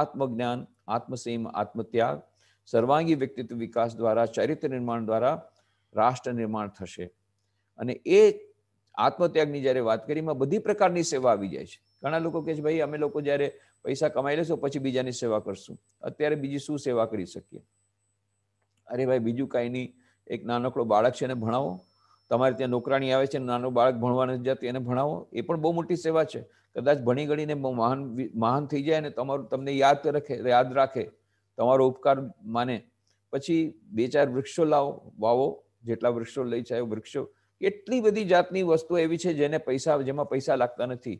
આત્મજ્ઞાન આત્મસેમ આત્મત્યાગ સર્વાંગી વ્યક્તિત્વ વિકાસ દ્વારા ચરિત્ર નિર્માણ દ્વારા રાષ્ટ્ર નિર્માણ થશે અને એ આત્મત્યાગની જ્યારે વાત કરી એમાં બધી પ્રકારની સેવા આવી જાય છે ઘણા લોકો કહે છે ભાઈ અમે લોકો જ્યારે પૈસા કમાઈ લેશું પછી બીજાની સેવા કરશું અત્યારે બીજી શું સેવા કરી શકીએ અરે ભાઈ બીજું કાંઈ નહીં એક નાનકડો બાળક છે એને ભણાવો તમારે ત્યાં નોકરાણી આવે છે નાનું બાળક ભણવા નથી જતું એને ભણાવો એ પણ બહુ મોટી સેવા છે કદાચ ભણી ગણીને મહાન મહાન થઈ જાય અને તમારું તમને યાદ રાખે યાદ રાખે તમારો ઉપકાર માને પછી બે ચાર વૃક્ષો લાવો વાવો જેટલા વૃક્ષો લઈ જાય વૃક્ષો એટલી બધી જાતની વસ્તુ એવી છે જેને પૈસા જેમાં પૈસા લાગતા નથી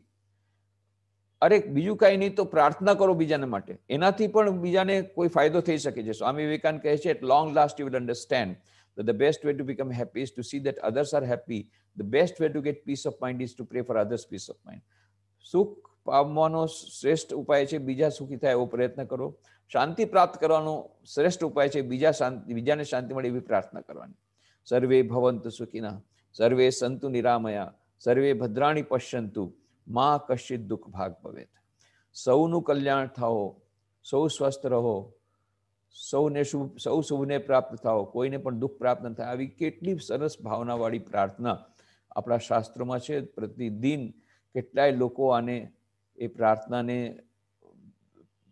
અરે બીજું કાંઈ નહીં તો પ્રાર્થના કરો બીજાને માટે એનાથી પણ બીજાને કોઈ ફાયદો થઈ શકે છે સ્વામી વિવેકાનંદ કહે છે long last you will understand that the best way to become happy is to see that others are happy. The best way to get peace of mind is to pray for others' peace of mind. સુખ પામવાનો શ્રેષ્ઠ ઉપાય છે બીજા સુખી થાય એવો પ્રયત્ન કરો શાંતિ પ્રાપ્ત કરવાનો શ્રેષ્ઠ ઉપાય છે બીજા શાંતિ બીજાને શાંતિ મળે એવી પ્રાર્થના કરવાની સર્વે ભવંતુ સુખીના સર્વે સંતુ નિરામયા સર્વે ભદ્રાણી પશ્યંતુ માં કશ્ચિત દુઃખ ભાગ ભવેત સૌનું કલ્યાણ થાઓ સૌ સ્વસ્થ રહો સૌને શુભ સૌ શુભને પ્રાપ્ત થાઓ કોઈને પણ દુઃખ પ્રાપ્ત ન થાય આવી કેટલી સરસ ભાવનાવાળી પ્રાર્થના આપણા શાસ્ત્રોમાં છે પ્રતિદિન કેટલાય લોકો આને એ પ્રાર્થનાને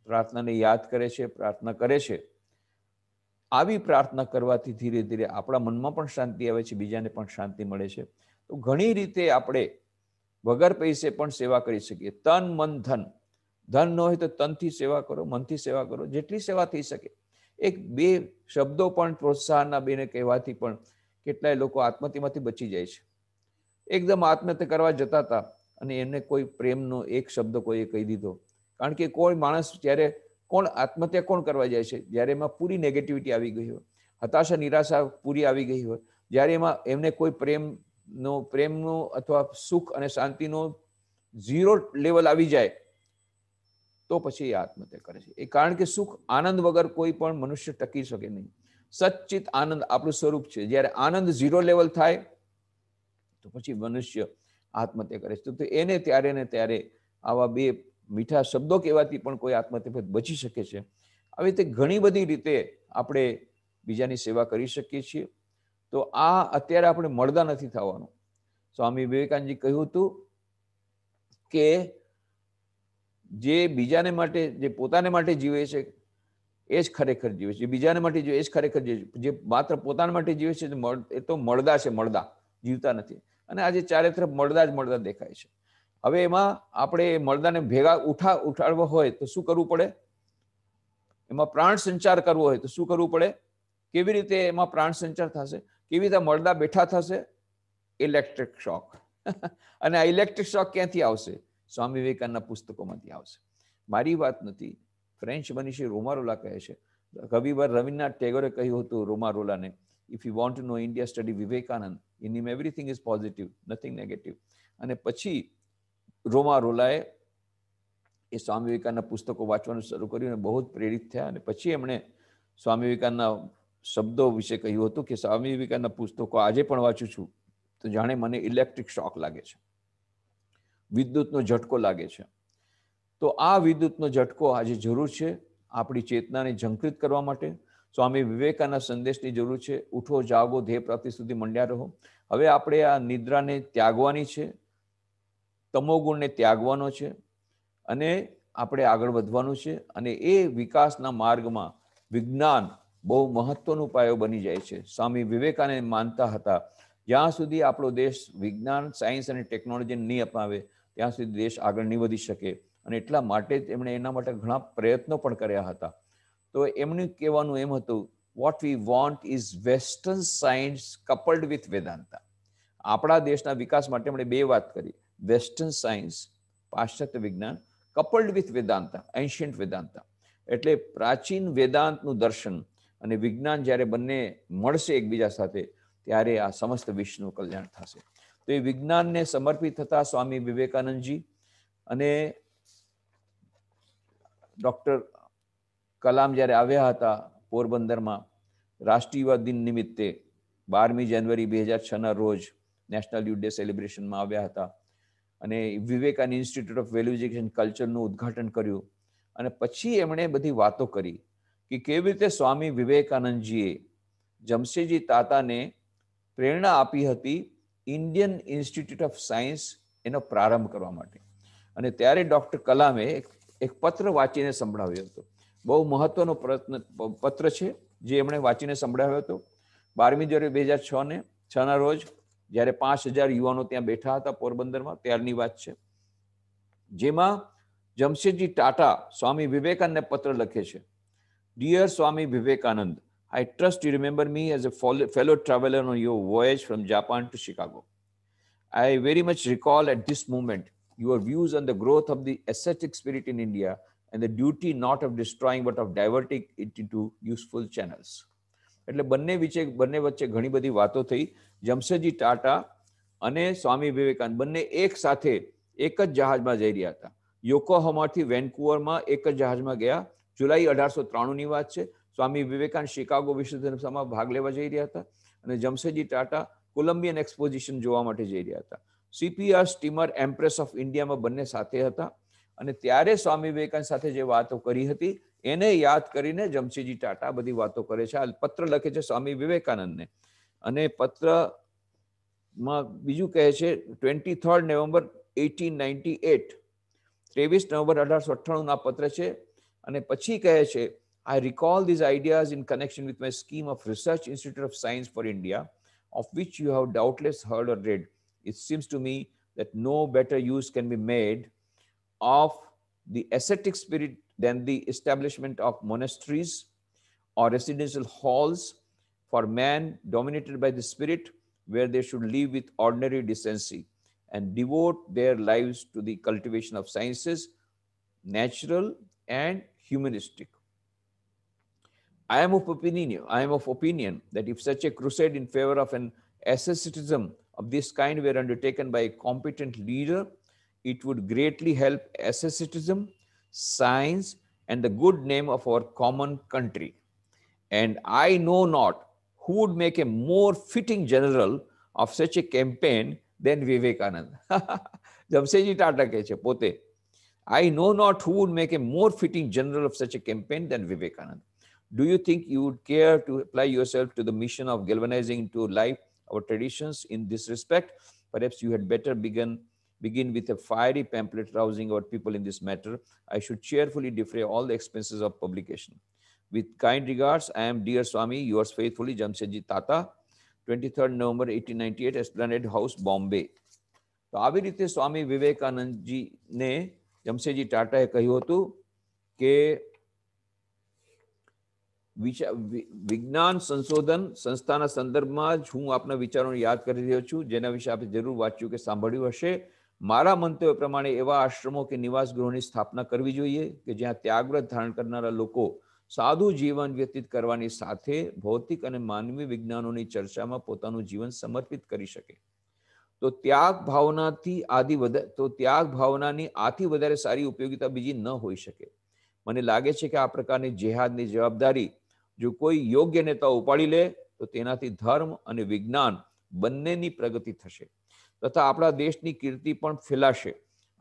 પ્રાર્થનાને યાદ કરે છે પ્રાર્થના કરે છે આવી પ્રાર્થના કરવાથી ધીરે ધીરે આપણા મનમાં પણ શાંતિ આવે છે બીજાને પણ શાંતિ મળે છે તો ઘણી રીતે આપણે વગર પૈસે પણ સેવા કરી શકીએ તન મન ધન ધન ન હોય તો તનથી સેવા કરો મનથી સેવા કરો જેટલી સેવા થઈ શકે એક બે શબ્દો પણ પ્રોત્સાહનના બેને કહેવાથી પણ કેટલાય લોકો આત્મહત્યામાંથી બચી જાય છે એકદમ આત્મહત્યા કરવા જતા હતા અને એમને કોઈ પ્રેમનો એક શબ્દ કોઈએ કહી દીધો કારણ કે કોઈ માણસ જ્યારે કોણ આત્મહત્યા કોણ કરવા જાય છે જ્યારે એમાં પૂરી નેગેટિવિટી આવી ગઈ હોય હતાશા નિરાશા પૂરી આવી ગઈ હોય જ્યારે એમાં એમને કોઈ પ્રેમનો પ્રેમનો અથવા સુખ અને શાંતિનો ઝીરો લેવલ આવી જાય તો પછી એ આત્મહત્યા કરે છે એ કારણ કે સુખ આનંદ વગર કોઈ પણ મનુષ્ય ટકી શકે નહીં સચ્ચિત આનંદ આપણું સ્વરૂપ છે જ્યારે આનંદ ઝીરો લેવલ થાય તો પછી મનુષ્ય આત્મહત્યા કરે છે તો એને ત્યારે ને ત્યારે આવા બે મીઠા શબ્દો કહેવાથી પણ કોઈ આત્મહત્યા બચી શકે છે આવી રીતે ઘણી બધી રીતે આપણે બીજાની સેવા કરી શકીએ છીએ તો આ અત્યારે આપણે મળતા નથી થવાનું સ્વામી વિવેકાનંદજી કહ્યું હતું કે જે બીજાને માટે જે પોતાને માટે જીવે છે એ જ ખરેખર જીવે છે બીજાને માટે જીવે એ જ ખરેખર જીવે છે જે માત્ર પોતાના માટે જીવે છે એ તો મળદા છે મળદા જીવતા નથી અને આજે ચારે તરફ મળદા જ મળદા દેખાય છે હવે એમાં આપણે મળદાને ભેગા ઉઠા ઉઠાડવો હોય તો શું કરવું પડે એમાં પ્રાણ સંચાર કરવો હોય તો શું કરવું પડે કેવી રીતે એમાં પ્રાણ સંચાર થશે કેવી રીતે મળદા બેઠા થશે ઇલેક્ટ્રિક શોક અને આ ઇલેક્ટ્રિક શોક ક્યાંથી આવશે સ્વામી વિવેકાનંદના પુસ્તકોમાંથી આવશે મારી વાત નથી ફ્રેન્ચ મનીષી રોમારોલા કહે છે કવિવાર રવિન્દ્રનાથ ટેગોરે કહ્યું હતું રોમારોલાને if you want to know India study Vivekananda in him everything is positive nothing negative અને પછી રોમારોલાએ એ સ્વામી વિવેકાનંદના પુસ્તકો વાંચવાનું શરૂ કર્યું અને બહુ જ પ્રેરિત થયા અને પછી એમણે સ્વામી વિવેકાનંદના શબ્દો વિશે કહ્યું હતું કે સ્વામી વિવેકાનંદના પુસ્તકો આજે પણ વાંચું છું તો જાણે મને ઇલેક્ટ્રિક શોક લાગે છે વિદ્યુતનો ઝટકો લાગે છે તો આ વિદ્યુતનો ઝટકો આજે જરૂર છે આપણી ચેતનાને ઝંકૃત કરવા માટે સ્વામી વિવેકાના સંદેશની જરૂર છે ઉઠો જાગો ધ્યેય પ્રાપ્તિ સુધી મંડ્યા રહો હવે આપણે આ નિદ્રાને ત્યાગવાની છે તમોગુણને ત્યાગવાનો છે અને આપણે આગળ વધવાનું છે અને એ વિકાસના માર્ગમાં વિજ્ઞાન બહુ મહત્વનું પાયો બની જાય છે સ્વામી વિવેકાનંદ માનતા હતા જ્યાં સુધી આપણો દેશ વિજ્ઞાન સાયન્સ અને ટેકનોલોજીને નહીં અપાવે ત્યાં સુધી દેશ આગળ નહીં વધી શકે અને એટલા માટે જ એમણે એના માટે ઘણા પ્રયત્નો પણ કર્યા હતા તો એમનું કહેવાનું એમ હતું what we want is western science coupled with Vedanta આપણા દેશના વિકાસ માટે એમણે બે વાત કરી વેસ્ટર્ન સાયન્સ પાશ્ચાત્ય વિજ્ઞાન coupled with Vedanta ancient Vedanta એટલે પ્રાચીન વેદાંતનું દર્શન અને વિજ્ઞાન જ્યારે બંને મળશે એકબીજા સાથે ત્યારે આ સમસ્ત વિશ્વનું કલ્યાણ થશે તો એ વિજ્ઞાનને સમર્પિત હતા સ્વામી વિવેકાનંદજી અને ડૉક્ટર કલામ જ્યારે આવ્યા હતા પોરબંદરમાં રાષ્ટ્રીયવાદ દિન નિમિત્તે બારમી જાન્યુઆરી બે હજાર છના રોજ નેશનલ યુથ ડે સેલિબ્રેશનમાં આવ્યા હતા અને Vivekananda institute of value education કલ્ચરનું ઉદ્ઘાટન કર્યું અને પછી એમણે બધી વાતો કરી કે કેવી રીતે સ્વામી વિવેકાનંદજીએ જમશેદજી તાતાને પ્રેરણા આપી હતી ઇન્ડિયન ઇન્સ્ટિટ્યૂટ ઓફ સાયન્સ એનો પ્રારંભ કરવા માટે અને ત્યારે ડૉક્ટર કલામે એક પત્ર વાંચીને સંભળાવ્યો હતો બહુ મહત્વનો પ્રયત્ન પત્ર છે જે એમણે વાંચીને સંભળાવ્યો હતો બારમી જાન્યુઆરી બે હજાર છને છના રોજ જ્યારે પાંચ હજાર યુવાનો ત્યાં બેઠા હતા પોરબંદરમાં ત્યારની વાત છે જેમાં જમશેદજી ટાટા સ્વામી વિવેકાનંદને પત્ર લખે છે dear Swami Vivekananda I trust you remember me as a fellow traveler on your voyage from Japan to Chicago. I very much recall at this moment your views on the growth of the ascetic spirit in India and the duty not of destroying but of diverting it into useful channels. એટલે બંને વિશે બંને વચ્ચે ઘણી બધી વાતો થઈ જમશેદજી ટાટા અને સ્વામી વિવેકાનંદ બંને એક સાથે એક જ જહાજમાં જઈ રહ્યા હતા યોકોહામાથી વેન્કુવરમાં એક જ જહાજમાં ગયા જુલાઈ અઢારસો ત્રાણુંની વાત છે સ્વામી વિવેકાનંદ શિકાગો વિશ્વસંસ્થામાં ભાગ લેવા જઈ રહ્યા હતા અને જમશેદજી ટાટા કોલંબિયન એક્સપોઝિશન જોવા માટે જઈ રહ્યા હતા સીપીઆર સ્ટીમર એમ્પ્રેસ ઓફ ઇન્ડિયામાં બંને સાથે હતા અને ત્યારે સ્વામી વિવેકાનંદ સાથે જે વાતો કરી હતી એને યાદ કરીને જમશેદજી ટાટા બધી વાતો કરે છે આ પત્ર લખે છે સ્વામી વિવેકાનંદને અને પત્ર માં બીજું કહે છે twenty third November eighteen ninety eight ત્રેવીસ નવેમ્બર અઢારસો અઠ્ઠાણુંના પત્ર છે અને પછી કહે છે I recall these ideas in connection with my scheme of Research Institute of Science for India, of which you have doubtless heard or read. It seems to me that no better use can be made of the ascetic spirit than the establishment of monasteries or residential halls for men dominated by the spirit, where they should live with ordinary decency and devote their lives to the cultivation of sciences, natural and humanistic. I am of opinion, I am of opinion that if such a crusade in favor of an asceticism of this kind were undertaken by a competent leader, it would greatly help asceticism, science, and the good name of our common country. And I know not who would make a more fitting general of such a campaign than Vivekananda. I know not who would make a more fitting general of such a campaign than Vivekananda. Do you think you would care to apply yourself to the mission of galvanizing into life our traditions in this respect? Perhaps you had better begin begin with a fiery pamphlet rousing our people in this matter. I should cheerfully defray all the expenses of publication. With kind regards, I am dear Swami, yours faithfully, Jamsetji Tata, 23rd November 1898, Esplanade House, Bombay. તો આવી રીતે ne વિવેકાનંદજીને Tata ટાટાએ કહ્યું હતું ke વિજ્ઞાન સંશોધન સંસ્થાના સંદર્ભમાં જ હું આપના વિચારોને યાદ કરી રહ્યો છું જેના વિશે આપણે જરૂર વાંચ્યું કે સાંભળ્યું હશે મારા મંતવ્ય પ્રમાણે એવા આશ્રમો કે નિવાસ ગૃહોની સ્થાપના કરવી જોઈએ કે જ્યાં ત્યાગવ્રત ધારણ કરનારા લોકો સાદું જીવન વ્યતીત કરવાની સાથે ભૌતિક અને માનવી વિજ્ઞાનોની ચર્ચામાં પોતાનું જીવન સમર્પિત કરી શકે તો ત્યાગ ભાવનાથી આદિ તો ત્યાગ ભાવનાની આથી વધારે સારી ઉપયોગિતા બીજી ન હોઈ શકે મને લાગે છે કે આ પ્રકારની જેહાદની જવાબદારી જો કોઈ યોગ્ય નેતા ઉપાડી લે તો તેનાથી ધર્મ અને વિજ્ઞાન બંનેની પ્રગતિ થશે તથા આપણા દેશની કીર્તિ પણ ફેલાશે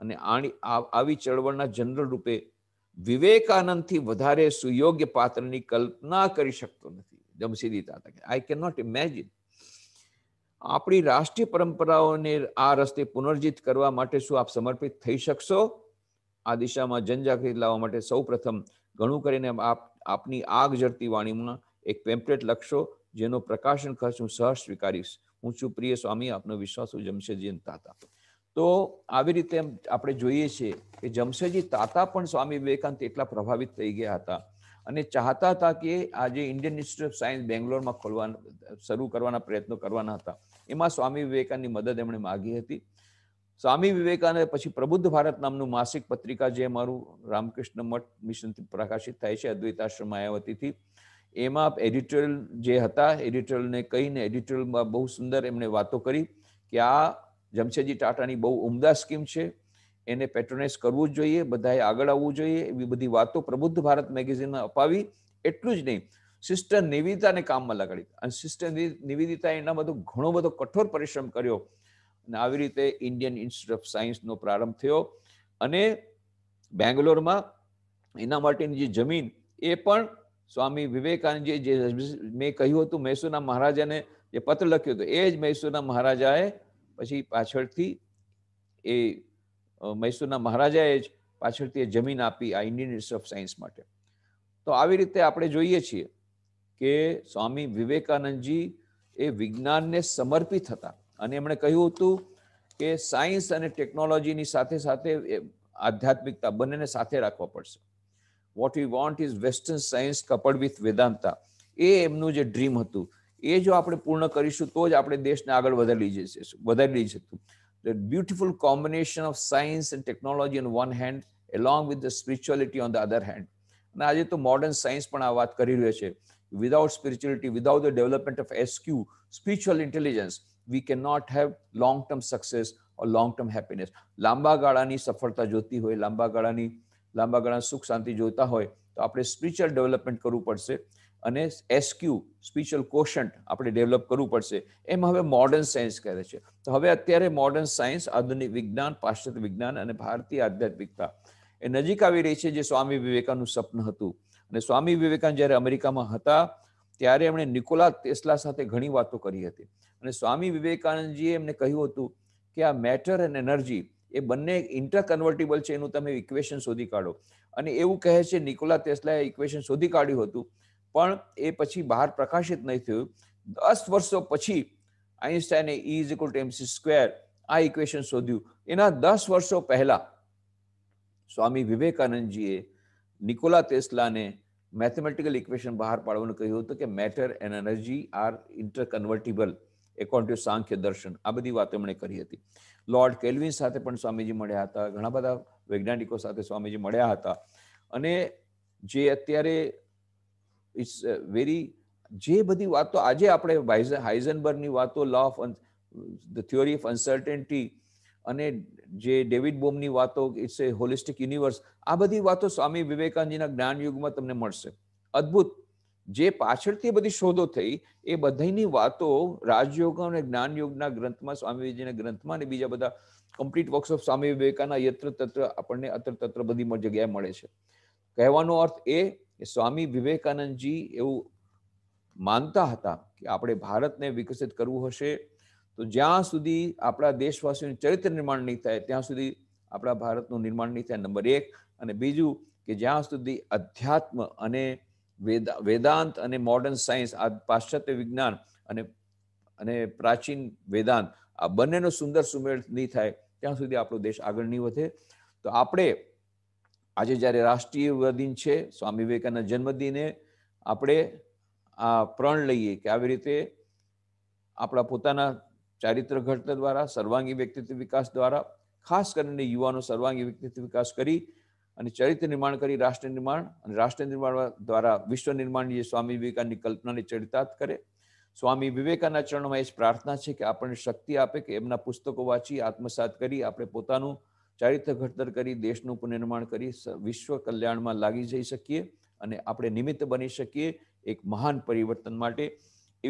અને આણી આવી ચળવળના જનરલ રૂપે વિવેકાનંદથી વધારે સુયોગ્ય પાત્રની કલ્પના કરી શકતો નથી Jamsetji Tata I can not imagine આપણી રાષ્ટ્રીય પરંપરાઓને આ રસ્તે પુનર્જીત કરવા માટે શું આપ સમર્પિત થઈ શકશો આ દિશામાં જનજાગૃતિ લાવવા માટે સૌ પ્રથમ ઘણું કરીને આપ આપની આગ જડતી વાણીમાં એક પેમ્પલેટ લખશો જેનો પ્રકાશન ખર્ચ હું સહર્ષ સ્વીકારીશ હું છું પ્રિય સ્વામી આપનો વિશ્વાસ હું જમશેદજી તાતા તો આવી રીતે આપણે જોઈએ છીએ કે જમશેદજી તાતા પણ સ્વામી વિવેકાનંદ એટલા પ્રભાવિત થઈ ગયા હતા અને ચાહતા હતા કે આજે ઇન્ડિયન ઇન્સ્ટિટ્યૂટ ઓફ સાયન્સ બેંગ્લોરમાં ખોલવાના શરૂ કરવાના પ્રયત્નો કરવાના હતા એમાં સ્વામી વિવેકાનંદની મદદ એમણે માગી હતી સ્વામી વિવેકાનંદ પછી પ્રબુદ્ધ ભારત નામનું માસિક પત્રિકા જે અમારું રામકૃષ્ણ મઠ મિશનથી પ્રકાશિત થાય છે અદ્વૈતાશ્રમ આશ્રમ માયાવતીથી એમાં એડિટોરિયલ જે હતા એડિટોરિયલને કહીને એડિટોરિયલમાં બહુ સુંદર એમણે વાતો કરી કે આ જમશેદજી ટાટાની બહુ ઉમદા સ્કીમ છે એને પેટ્રોનાઇઝ કરવું જ જોઈએ બધાએ આગળ આવવું જોઈએ એવી બધી વાતો પ્રબુદ્ધ ભારત મેગેઝિનમાં અપાવી એટલું જ નહીં સિસ્ટર નિવેદિતાને કામમાં લગાડી અને સિસ્ટર નિવેદિતાએ એના બધો ઘણો બધો કઠોર પરિશ્રમ કર્યો અને આવી રીતે ઇન્ડિયન ઇન્સ્ટિટ્યૂટ ઓફ સાયન્સનો પ્રારંભ થયો અને બેંગ્લોરમાં એના માટેની જે જમીન એ પણ સ્વામી વિવેકાનંદજી જે મેં કહ્યું હતું મૈસૂરના મહારાજાને જે પત્ર લખ્યો હતો એ જ મૈસૂરના મહારાજાએ પછી પાછળથી એ મૈસૂરના મહારાજાએ જ પાછળથી એ જમીન આપી આ ઇન્ડિયન ઇન્સ્ટિટ્યૂટ ઓફ સાયન્સ માટે તો આવી રીતે આપણે જોઈએ છીએ કે સ્વામી વિવેકાનંદજી એ વિજ્ઞાનને સમર્પિત હતા અને એમણે કહ્યું હતું કે સાયન્સ અને ટેકનોલોજીની સાથે સાથે આધ્યાત્મિકતા બંનેને સાથે રાખવા પડશે what you want is western science coupled with Vedanta એ એમનું જે ડ્રીમ હતું એ જો આપણે પૂર્ણ કરીશું તો જ આપણે દેશને આગળ વધારી લઈ જઈશું વધારી લઈ શકતું the combination of science and technology on one hand along with with the spirituality on the other અને આજે તો મોડર્ન સાયન્સ પણ આ વાત કરી રહ્યો છે without spirituality without the development of SQ spiritual intelligence we can not have long term success or long term happiness લાંબા ગાળાની સફળતા જોતી હોય લાંબા ગાળાની લાંબા ગાળાના સુખ શાંતિ જોતા હોય તો આપણે સ્પિરિચ્યુઅલ ડેવલપમેન્ટ કરવું પડશે અને એસક્યુ સ્પિરિચ્યુઅલ કોશન્ટ આપણે ડેવલપ કરવું પડશે એમ હવે મોડર્ન સાયન્સ કહે છે તો હવે અત્યારે મોડર્ન સાયન્સ આધુનિક વિજ્ઞાન પાશ્ચાત્ય વિજ્ઞાન અને ભારતીય આધ્યાત્મિકતા એ નજીક આવી રહી છે જે સ્વામી વિવેકાનું સ્વપ્ન હતું અને સ્વામી વિવેકાનંદ જ્યારે અમેરિકામાં હતા ત્યારે એમણે નિકોલા તેસલા સાથે ઘણી વાતો કરી હતી અને સ્વામી વિવેકાનંદજીએ એમને કહ્યું હતું કે આ મેટર અને એનર્જી એ બંને ઇન્ટરકન્વર્ટેબલ છે એનું તમે ઇક્વેશન શોધી કાઢો અને એવું કહે છે નિકોલા ટેસ્લાએ ઇક્વેશન શોધી કાઢ્યું હતું પણ એ પછી બહાર પ્રકાશિત નહીં થયું દસ વર્ષો પછી આઈન્સ્ટાઈને E is equal to MC square આ ઇક્વેશન શોધ્યું એના દસ વર્ષો પહેલા સ્વામી વિવેકાનંદજીએ નિકોલા ટેસ્લાને મેથેમેટિકલ ઇક્વેશન બહાર પાડવાનું કહ્યું હતું કે matter and energy are interconvertible એકોન્ટ્યુ સાંખ્ય દર્શન આ બધી વાતો એમણે કરી હતી લોર્ડ કેલ્વિન સાથે પણ સ્વામીજી મળ્યા હતા ઘણા બધા વૈજ્ઞાનિકો સાથે સ્વામીજી મળ્યા હતા અને જે અત્યારે ઇટ્સ વેરી જે બધી વાતો આજે આપણે હાઇઝનબર્ગની વાતો law of the theory of uncertainty અને જે ડેવિડ બોમની વાતો ઇટ્સ એ હોલિસ્ટિક યુનિવર્સ આ બધી વાતો સ્વામી વિવેકાનંદજીના જ્ઞાન યુગમાં તમને મળશે અદ્ભુત જે પાછળથી બધી શોધો થઈ એ બધાની વાતો રાજયોગ અને જ્ઞાનયોગના ગ્રંથમાં સ્વામી વિજયના ગ્રંથમાં અને બીજા બધા complete works of Swami Vivekananda યત્ર તત્ર આપણને અત્ર તત્ર બધી જગ્યાએ મળે છે કહેવાનો અર્થ એ સ્વામી વિવેકાનંદજી એવું માનતા હતા કે આપણે ભારતને વિકસિત કરવું હશે તો જ્યાં સુધી આપણા દેશવાસીઓનું ચરિત્ર નિર્માણ નહીં થાય ત્યાં સુધી આપણા ભારતનું નિર્માણ નહીં થાય નંબર એક અને બીજું કે જ્યાં સુધી અધ્યાત્મ અને વેદાંત અને મોડર્ન સાયન્સ આ પાશ્ચાત્ય વિજ્ઞાન અને અને પ્રાચીન વેદાંત આ બંનેનો સુંદર સુમેળ નહીં થાય ત્યાં સુધી આપણો દેશ આગળ નહીં વધે તો આપણે આજે જ્યારે રાષ્ટ્રીય દિન છે સ્વામી વિવેકાના જન્મદિને આપણે આ પ્રણ લઈએ કે આવી રીતે આપણા પોતાના ચારિત્ર ઘટના દ્વારા સર્વાંગી વ્યક્તિત્વ વિકાસ દ્વારા ખાસ કરીને યુવાનો સર્વાંગી વ્યક્તિત્વ વિકાસ કરી અને ચરિત્ર નિર્માણ કરી રાષ્ટ્ર નિર્માણ અને રાષ્ટ્ર નિર્માણ દ્વારા વિશ્વ નિર્માણ જે સ્વામી વિવેકાની કલ્પનાને ચરિતાર્થ કરે સ્વામી વિવેકાના ચરણમાં એ જ પ્રાર્થના છે કે આપણને શક્તિ આપે કે એમના પુસ્તકો વાંચી આત્મસાત કરી આપણે પોતાનું ચારિત્ર ઘડતર કરી દેશનું પુનર્નિર્માણ કરી વિશ્વ કલ્યાણમાં લાગી જઈ શકીએ અને આપણે નિમિત્ત બની શકીએ એક મહાન પરિવર્તન માટે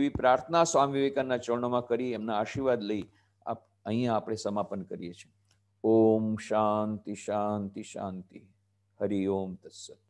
એવી પ્રાર્થના સ્વામી વિવેકાનંદના ચરણોમાં કરી એમના આશીર્વાદ લઈ અહીંયા આપણે સમાપન કરીએ છીએ ઓમ શાંતિ શાંતિ શાંતિ هريوم السبت